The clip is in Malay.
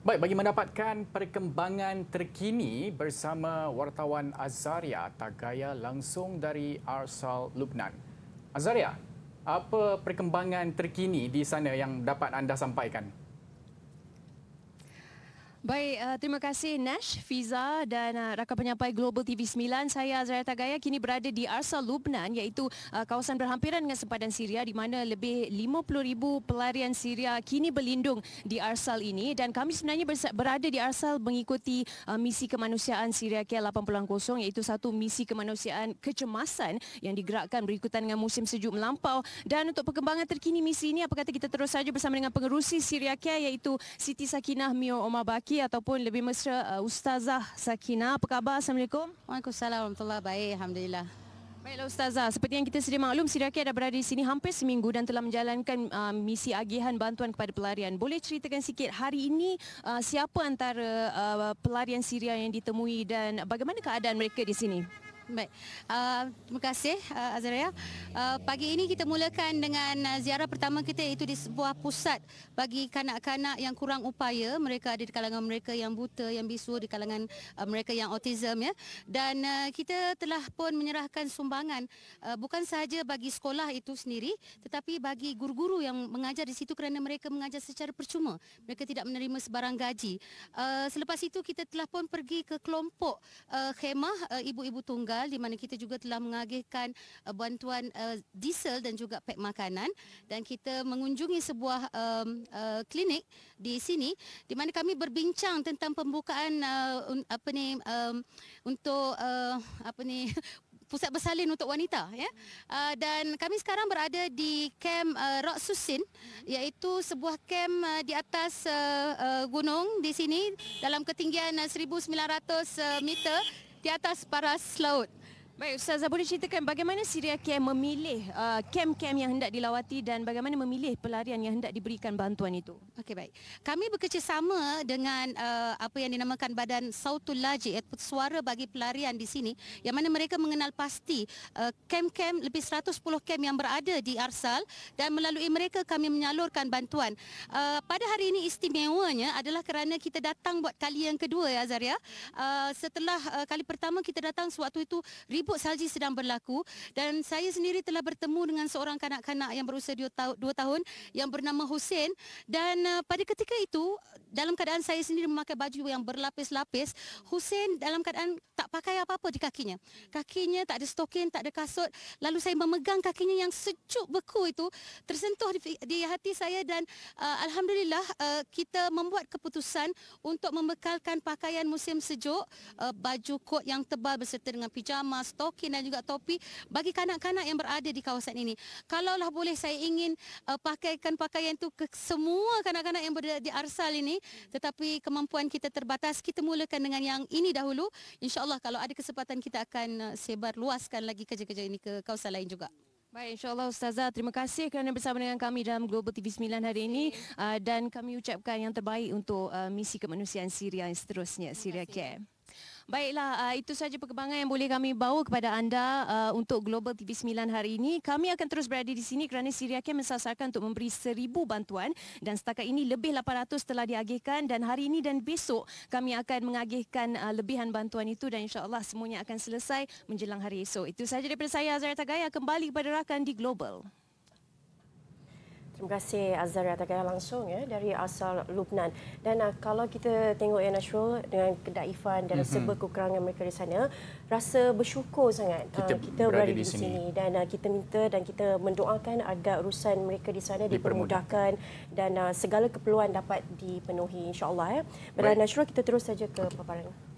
Baik, bagi mendapatkan perkembangan terkini bersama wartawan Azaria Tagaya langsung dari Arsal, Lubnan. Azaria, apa perkembangan terkini di sana yang dapat anda sampaikan? Baik, uh, terima kasih Nash, Fiza dan uh, rakan penyampai Global TV 9. Saya Azraya Tagaya kini berada di Arsa Lubnan iaitu uh, kawasan berhampiran dengan sempadan Syria di mana lebih 50,000 pelarian Syria kini berlindung di Arsal ini dan kami sebenarnya berada di Arsal mengikuti uh, misi kemanusiaan Syria K80 iaitu satu misi kemanusiaan kecemasan yang digerakkan berikutan dengan musim sejuk melampau dan untuk perkembangan terkini misi ini apa kata kita terus saja bersama dengan pengerusi Syria K iaitu Siti Sakinah Mio Omar Bakir Saki ataupun lebih mesra uh, Ustazah Sakina. Apa khabar? Assalamualaikum. Waalaikumsalam warahmatullahi wabarakatuh. Alhamdulillah. Baiklah Ustazah, seperti yang kita sedia maklum, Siraki ada berada di sini hampir seminggu dan telah menjalankan uh, misi agihan bantuan kepada pelarian. Boleh ceritakan sikit hari ini uh, siapa antara uh, pelarian Syria yang ditemui dan bagaimana keadaan mereka di sini? Baik. Uh, terima kasih uh, ah, Azraya. Uh, pagi ini kita mulakan dengan uh, ziarah pertama kita itu di sebuah pusat bagi kanak-kanak yang kurang upaya. Mereka ada di kalangan mereka yang buta, yang bisu, di kalangan uh, mereka yang autism. Ya. Dan uh, kita telah pun menyerahkan sumbangan uh, bukan sahaja bagi sekolah itu sendiri tetapi bagi guru-guru yang mengajar di situ kerana mereka mengajar secara percuma. Mereka tidak menerima sebarang gaji. Uh, selepas itu kita telah pun pergi ke kelompok uh, khemah uh, ibu-ibu tunggal Tunggal di mana kita juga telah mengagihkan uh, bantuan uh, diesel dan juga pek makanan dan kita mengunjungi sebuah um, uh, klinik di sini di mana kami berbincang tentang pembukaan uh, un, apa ni um, untuk uh, apa ni pusat bersalin untuk wanita ya uh, dan kami sekarang berada di kem uh, Rock Susin iaitu sebuah kem uh, di atas uh, uh, gunung di sini dalam ketinggian uh, 1900 uh, meter di atas paras laut. Baik Ustazah, boleh ceritakan bagaimana Syria Camp memilih uh, kem-kem uh, yang hendak dilawati dan bagaimana memilih pelarian yang hendak diberikan bantuan itu? Okey baik. Kami bekerjasama dengan uh, apa yang dinamakan badan Sautul Laji, suara bagi pelarian di sini yang mana mereka mengenal pasti uh, kem-kem uh, lebih 110 kem yang berada di Arsal dan melalui mereka kami menyalurkan bantuan. Uh, pada hari ini istimewanya adalah kerana kita datang buat kali yang kedua ya Azaria. Ya. Uh, setelah uh, kali pertama kita datang sewaktu itu ribu kabut salji sedang berlaku dan saya sendiri telah bertemu dengan seorang kanak-kanak yang berusia 2 tahun, tahun yang bernama Hussein dan uh, pada ketika itu dalam keadaan saya sendiri memakai baju yang berlapis-lapis Hussein dalam keadaan tak pakai apa-apa di kakinya kakinya tak ada stokin tak ada kasut lalu saya memegang kakinya yang sejuk beku itu tersentuh di, di hati saya dan uh, alhamdulillah uh, kita membuat keputusan untuk membekalkan pakaian musim sejuk uh, baju kot yang tebal berserta dengan pijama stokin dan juga topi bagi kanak-kanak yang berada di kawasan ini. Kalaulah boleh saya ingin uh, pakaikan pakaian itu ke semua kanak-kanak yang berada di Arsal ini tetapi kemampuan kita terbatas. Kita mulakan dengan yang ini dahulu. InsyaAllah kalau ada kesempatan kita akan uh, eh, sebar luaskan lagi kerja-kerja ini ke kawasan lain juga. Baik, insyaAllah Ustazah. Terima kasih kerana bersama dengan kami dalam Global TV 9 hari ini. Uh, dan kami ucapkan yang terbaik untuk uh, misi kemanusiaan Syria yang seterusnya, Syria Care. Baiklah, uh, itu sahaja perkembangan yang boleh kami bawa kepada anda uh, untuk Global TV9 hari ini. Kami akan terus berada di sini kerana Syria Siriakan mensasarkan untuk memberi seribu bantuan dan setakat ini lebih 800 telah diagihkan dan hari ini dan besok kami akan mengagihkan uh, lebihan bantuan itu dan insya Allah semuanya akan selesai menjelang hari esok. Itu sahaja daripada saya, Azhar Tagaya. Kembali kepada rakan di Global. Terima kasih Azhar Atagaya langsung ya dari asal Lubnan. Dan uh, kalau kita tengok yang Nashro dengan kedaifan dan mm-hmm. sebab kekurangan mereka di sana, rasa bersyukur sangat uh, kita, uh, kita berada, berada di, di sini. sini. Dan uh, kita minta dan kita mendoakan agar urusan mereka di sana dipermudahkan dan uh, segala keperluan dapat dipenuhi insyaAllah. Ya. Berada Nashro, kita terus saja ke paparan. Okay.